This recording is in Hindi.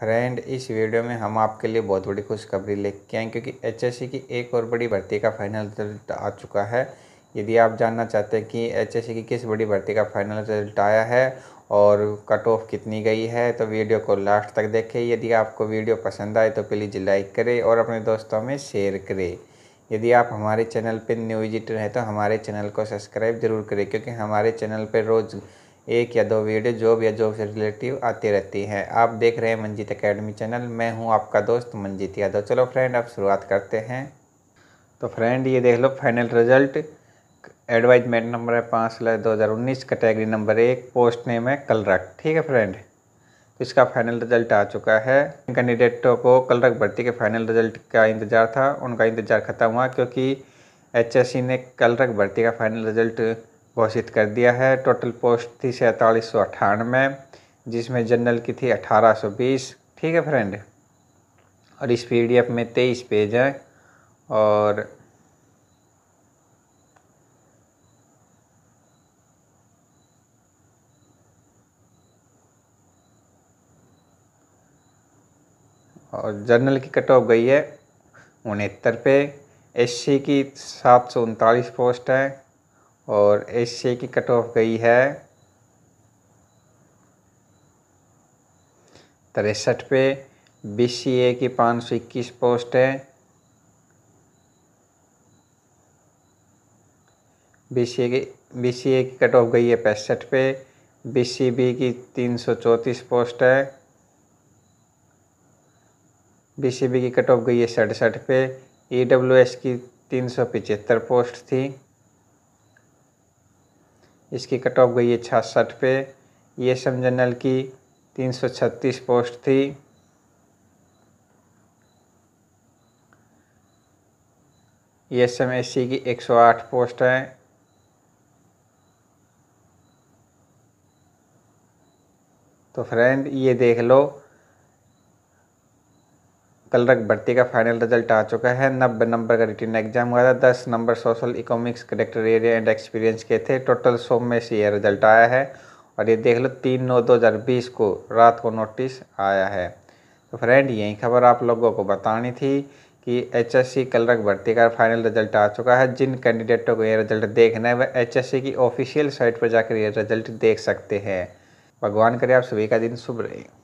फ्रेंड इस वीडियो में हम आपके लिए बहुत बड़ी खुशखबरी लेके आए क्योंकि एचएससी की एक और बड़ी भर्ती का फाइनल रिजल्ट आ चुका है यदि आप जानना चाहते हैं कि एचएससी की किस बड़ी भर्ती का फाइनल रिजल्ट आया है और कट ऑफ कितनी गई है तो वीडियो को लास्ट तक देखें यदि आपको वीडियो पसंद आए तो प्लीज़ लाइक करें और अपने दोस्तों में शेयर करें यदि आप हमारे चैनल पर न्यू विजिटर हैं तो हमारे चैनल को सब्सक्राइब जरूर करें क्योंकि हमारे चैनल पर रोज़ एक या दो वीडियो जॉब या जॉब से रिलेटिव आती रहती है आप देख रहे हैं मंजीत अकेडमी चैनल मैं हूँ आपका दोस्त मंजीत यादव चलो फ्रेंड आप शुरुआत करते हैं तो फ्रेंड ये देख लो फाइनल रिजल्ट एडवाइजमेंट नंबर है पाँच सिलाई दो हज़ार उन्नीस कैटेगरी नंबर एक पोस्ट नेम है कलरक ठीक है फ्रेंड तो इसका फाइनल रिजल्ट आ चुका है इन कैंडिडेटों को कलरक भर्ती के फाइनल रिजल्ट का इंतज़ार था उनका इंतज़ार ख़त्म हुआ क्योंकि एच ने कलरक भर्ती का फाइनल रिजल्ट घोषित कर दिया है टोटल पोस्ट थी सैंतालीस सौ अट्ठानवे जिसमें जनरल की थी अठारह सौ बीस ठीक है फ्रेंड और इस पीडीएफ में तेईस पेज हैं और और जनरल की कट ऑफ गई है उनहत्तर पे एससी की सात सौ उनतालीस पोस्ट है और एस ए की कट ऑफ गई है तिरसठ पे ए की पाँच सौ इक्कीस पोस्ट है बी की ए की कट ऑफ गई है पैंसठ पे बी की तीन सौ चौंतीस पोस्ट है बी की कट ऑफ गई है सड़सठ पे एस की तीन सौ पिचहत्तर पोस्ट थी इसकी कट ऑफ गई है छियासठ पे ये सब जनरल की 336 पोस्ट थी ये एस एम एस सी की 108 पोस्ट है तो फ्रेंड ये देख लो कलरक भर्ती का फाइनल रिजल्ट आ चुका है नब्बे नंबर का रिटर्न एग्जाम हुआ था दस number social economics character area and experience के थे टोटल सौ में से ये रिजल्ट आया है और ये देख लो तीन नौ दो हज़ार बीस को रात को नोटिस आया है तो फ्रेंड यही खबर आप लोगों को बतानी थी कि एच एस सी कलरक भर्ती का फाइनल रिजल्ट आ चुका है जिन कैंडिडेटों को ये रिजल्ट देखना है वह एच एस सी की ऑफिशियल साइट पर जाकर ये रिजल्ट देख सकते हैं भगवान करे आप सभी का दिन शुभ रहे